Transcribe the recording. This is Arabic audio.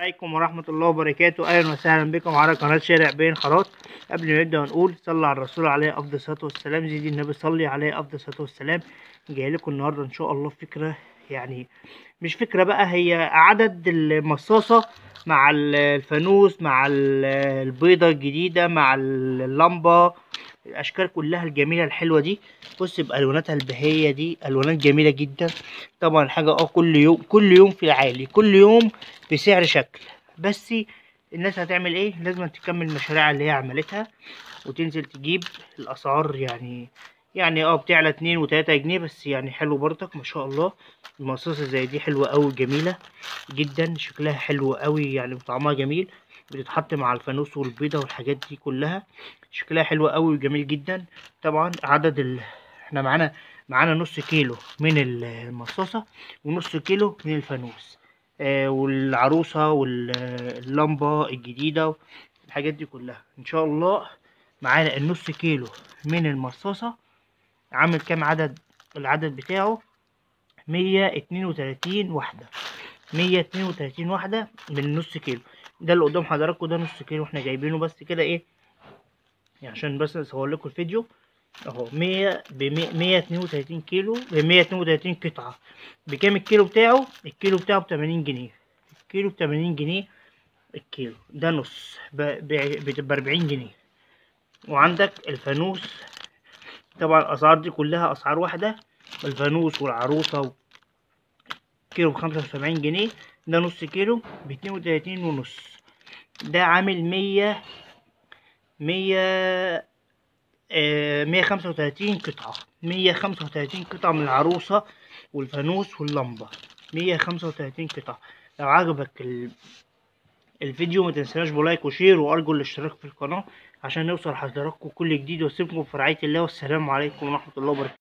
السلام عليكم ورحمة الله وبركاته أهلا وسهلا بكم على قناة شارع بين خلاص قبل ما نبدأ نقول صلى على الرسول عليه أفضل الصلاة والسلام زي النبي صلي عليه أفضل الصلاة والسلام جاي لكم النهاردة إن شاء الله فكرة يعني مش فكرة بقى هي عدد المصاصة مع الفانوس مع البيضة الجديدة مع اللمبة الاشكال كلها الجميله الحلوه دي بص بالوناتها البهيه دي الوانات جميله جدا طبعا حاجه اه كل يوم كل يوم في العالي كل يوم بسعر شكل بس الناس هتعمل ايه لازم تكمل مشاريعها اللي هي عملتها وتنزل تجيب الاسعار يعني يعني اه بتعلى اتنين وتلاتة جنيه بس يعني حلو برضك ما شاء الله المقصوصة زي دي حلوة اوي جميلة جدا شكلها حلو اوي يعني طعمها جميل بتتحط مع الفانوس والبيضه والحاجات دي كلها شكلها حلو قوي وجميل جدا طبعا عدد ال... احنا معانا معانا نص كيلو من المصاصه ونص كيلو من الفانوس آه والعروسه واللمبه الجديده الحاجات دي كلها ان شاء الله معانا النص كيلو من المصاصه عامل كام عدد العدد بتاعه مية اتنين وتلاتين واحده مية اتنين وتلاتين واحده من نص كيلو ده اللي قدام حضراتكم ده نص كيلو احنا جايبينه بس كده ايه يعني عشان بس اصور لكم الفيديو اهو مية بمية اتنين وتلاتين كيلو بمية اتنين وتلاتين قطعة بكام الكيلو بتاعه؟ الكيلو بتاعه 80 جنيه الكيلو 80 جنيه الكيلو ده نص 40 جنيه وعندك الفانوس طبعا الأسعار دي كلها أسعار واحدة الفانوس والعروسة كيلو بخمسة وسبعين جنيه ده نص كيلو باتنين وتلاتين ونص ده عامل مية مية آه، مية خمسة وتلاتين قطعة مية خمسة وتلاتين قطعة من العروسة والفانوس واللمبة مية خمسة وتلاتين قطعة لو عجبك ال... الفيديو ما تنسناش بلايك وشير وارجو الاشتراك في القناة عشان نوصل حضراتكم كل جديد واسيبكم في رعاية الله والسلام عليكم ورحمة الله وبركاته